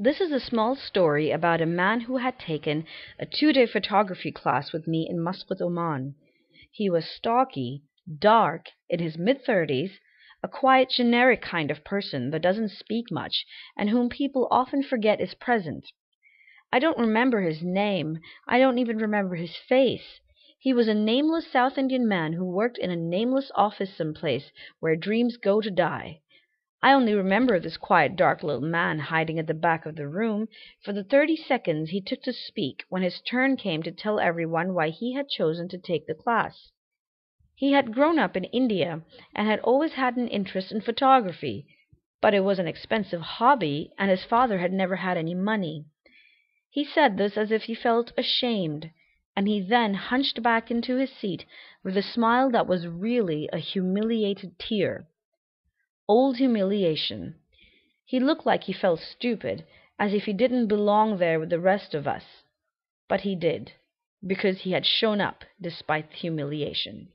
This is a small story about a man who had taken a two day photography class with me in Muscat, Oman. He was stocky, dark, in his mid thirties, a quiet generic kind of person that doesn't speak much and whom people often forget is present. I don't remember his name, I don't even remember his face. He was a nameless South Indian man who worked in a nameless office someplace where dreams go to die. I only remember this quiet, dark little man hiding at the back of the room for the thirty seconds he took to speak when his turn came to tell everyone why he had chosen to take the class. He had grown up in India and had always had an interest in photography, but it was an expensive hobby and his father had never had any money. He said this as if he felt ashamed, and he then hunched back into his seat with a smile that was really a humiliated tear old humiliation. He looked like he felt stupid, as if he didn't belong there with the rest of us. But he did, because he had shown up despite the humiliation.